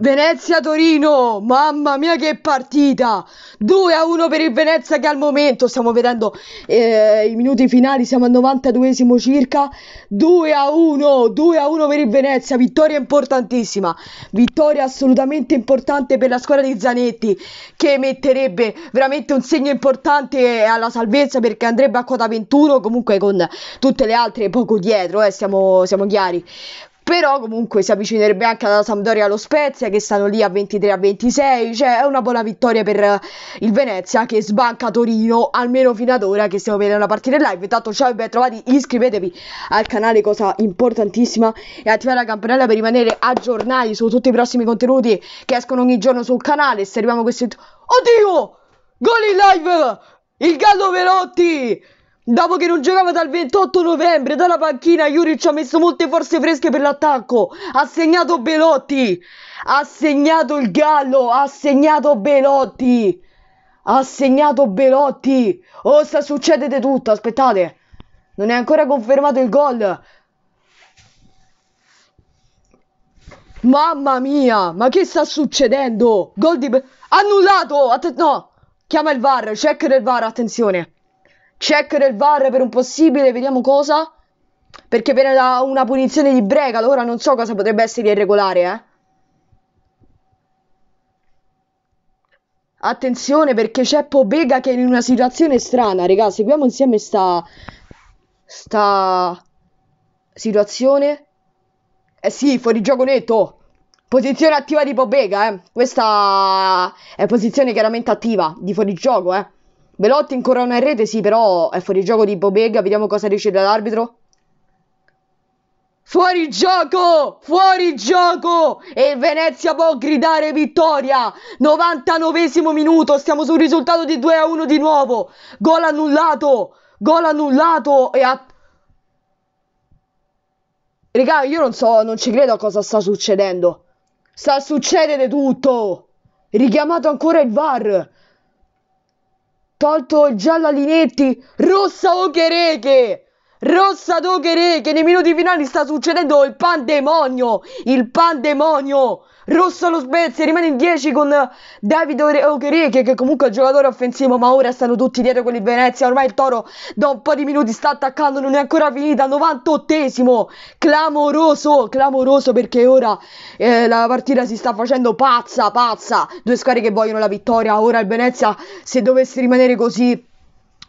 Venezia-Torino, mamma mia che partita! 2 a 1 per il Venezia che al momento, stiamo vedendo eh, i minuti finali, siamo al 92 circa, 2 a 1, 2 a 1 per il Venezia, vittoria importantissima, vittoria assolutamente importante per la squadra di Zanetti che metterebbe veramente un segno importante alla salvezza perché andrebbe a quota 21 comunque con tutte le altre poco dietro, eh, siamo, siamo chiari però comunque si avvicinerebbe anche alla Sampdoria e allo Spezia che stanno lì a 23 a 26 cioè è una buona vittoria per eh, il Venezia che sbanca Torino almeno fino ad ora che stiamo vedendo la partita in live intanto ciao e ben trovati iscrivetevi al canale cosa importantissima e attivate la campanella per rimanere aggiornati su tutti i prossimi contenuti che escono ogni giorno sul canale se arriviamo a questo oddio gol in live il Gallo Velotti Dopo che non giocava dal 28 novembre dalla panchina, Juric ha messo molte forze fresche per l'attacco. Ha segnato Belotti. Ha segnato il Gallo. Ha segnato Belotti. Ha segnato Belotti. Oh, sta succedendo tutto. Aspettate. Non è ancora confermato il gol. Mamma mia, ma che sta succedendo? Gol di... Be- Annullato! Atten- no! Chiama il VAR, check del VAR, attenzione. Check del VAR per un possibile, vediamo cosa. Perché viene da una punizione di Brega, allora non so cosa potrebbe essere irregolare, eh. Attenzione perché c'è Pobega che è in una situazione strana, raga, seguiamo insieme sta sta situazione. Eh sì, fuori gioco netto. Posizione attiva di Pobega, eh. Questa è posizione chiaramente attiva di fuori gioco, eh. Belotti ancora una rete, sì, però è fuori gioco di Bobega, vediamo cosa dice l'arbitro. Fuori gioco! Fuori gioco! E il Venezia può gridare vittoria! 99 minuto, stiamo sul risultato di 2 a 1 di nuovo. Gol annullato! Gol annullato e a... Raga, io non so, non ci credo a cosa sta succedendo. Sta succedendo tutto! Richiamato ancora il VAR! Tolto il gialla Linetti, rossa Ochereke! Rossa Dochereke, nei minuti finali sta succedendo il pandemonio! Il pandemonio! Rosso allo Svezia rimane in 10 con Davide Okereke che comunque è un giocatore offensivo ma ora stanno tutti dietro con il Venezia, ormai il Toro da un po' di minuti sta attaccando, non è ancora finita, 98esimo, clamoroso, clamoroso perché ora eh, la partita si sta facendo pazza, pazza, due squadre che vogliono la vittoria, ora il Venezia se dovesse rimanere così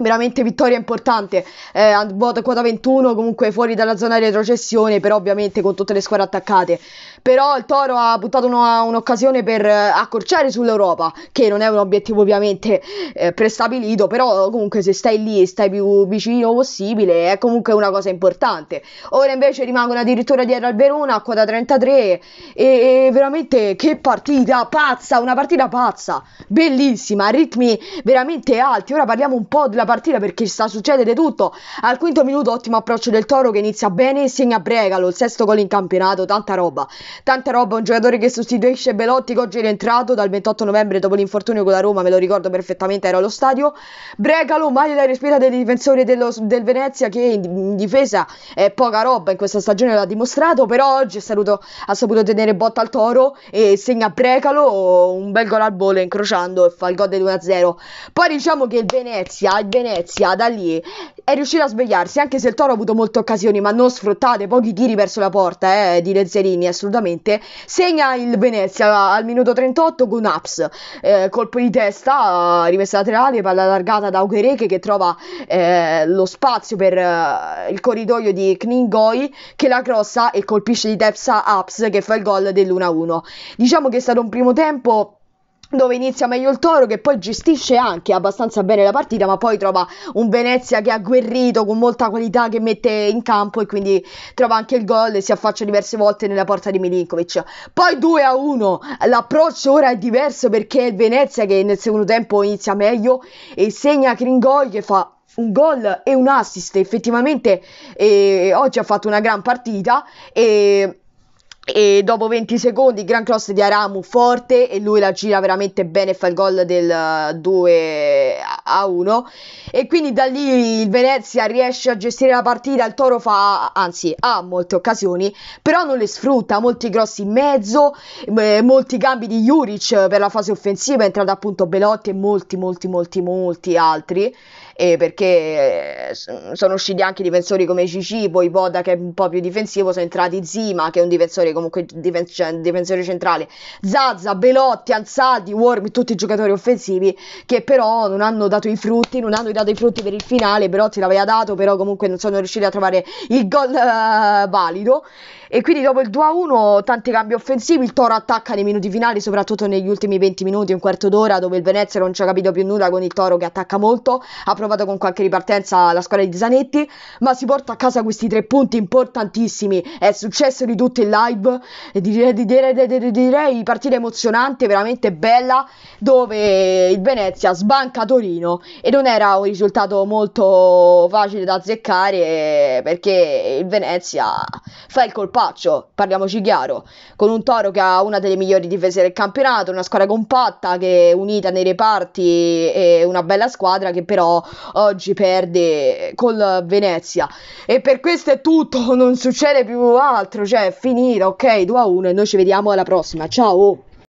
veramente vittoria importante, eh, boh, quota 21 comunque fuori dalla zona di retrocessione, però ovviamente con tutte le squadre attaccate. Però il Toro ha buttato una, un'occasione per eh, accorciare sull'Europa, che non è un obiettivo ovviamente eh, prestabilito, però comunque se stai lì e stai più vicino possibile è comunque una cosa importante. Ora invece rimangono addirittura dietro al Verona a quota 33 e, e veramente che partita pazza, una partita pazza, bellissima, ritmi veramente alti. Ora parliamo un po' della partita perché sta succedendo tutto. Al quinto minuto ottimo approccio del Toro che inizia bene e segna Bregalo, il sesto gol in campionato, tanta roba. Tanta roba, un giocatore che sostituisce Belotti che oggi è rientrato dal 28 novembre dopo l'infortunio con la Roma, me lo ricordo perfettamente, era allo stadio. Bregalo, maglia respirata dei difensori dello, del Venezia che in, in difesa è poca roba in questa stagione l'ha dimostrato, però oggi saluto, ha saputo tenere botta al Toro e segna Bregalo un bel gol al volo incrociando e fa il gol del 1-0. Poi diciamo che il Venezia, il Venezia Venezia da lì è riuscita a svegliarsi, anche se il Toro ha avuto molte occasioni, ma non sfruttate, pochi tiri verso la porta eh, di Lezzerini, assolutamente. Segna il Venezia al minuto 38 con Ups, eh, colpo di testa, rimessa laterale, palla allargata da Ughereche che trova eh, lo spazio per eh, il corridoio di Kningoi che la crossa e colpisce di testa Ups che fa il gol dell'1-1. Diciamo che è stato un primo tempo dove inizia meglio il Toro che poi gestisce anche abbastanza bene la partita ma poi trova un Venezia che ha agguerrito con molta qualità che mette in campo e quindi trova anche il gol e si affaccia diverse volte nella porta di Milinkovic poi 2 a 1 l'approccio ora è diverso perché è il Venezia che nel secondo tempo inizia meglio e segna Kringoi che fa un gol e un assist effettivamente eh, oggi ha fatto una gran partita e e dopo 20 secondi gran cross di Aramu forte e lui la gira veramente bene e fa il gol del 2 eh, a 1 e quindi da lì il Venezia riesce a gestire la partita, il Toro fa, anzi ha molte occasioni, però non le sfrutta, molti grossi in mezzo, eh, molti cambi di Juric per la fase offensiva, è entrato appunto Belotti e molti, molti, molti, molti altri. Eh, perché sono usciti anche difensori come Cici, poi Boda che è un po' più difensivo, sono entrati Zima che è un difensore comunque difen- cioè, difensore centrale, Zaza, Belotti, Anzaldi, Worm, tutti i giocatori offensivi che però non hanno dato dato i frutti, non hanno dato i frutti per il finale, però te l'aveva dato, però comunque non sono riusciti a trovare il gol uh, valido. E quindi dopo il 2-1 tanti cambi offensivi, il Toro attacca nei minuti finali, soprattutto negli ultimi 20 minuti, un quarto d'ora, dove il Venezia non ci ha capito più nulla con il Toro che attacca molto, ha provato con qualche ripartenza la squadra di Zanetti, ma si porta a casa questi tre punti importantissimi, è successo di tutto il live, direi, direi, direi partita emozionante, veramente bella, dove il Venezia sbanca Torino Torino e non era un risultato molto facile da azzeccare perché il Venezia fa il colpaccio, parliamoci chiaro, con un Toro che ha una delle migliori difese del campionato, una squadra compatta che è unita nei reparti e una bella squadra che però oggi perde col Venezia e per questo è tutto, non succede più altro, cioè è finita, ok, 2 a 1 e noi ci vediamo alla prossima, ciao!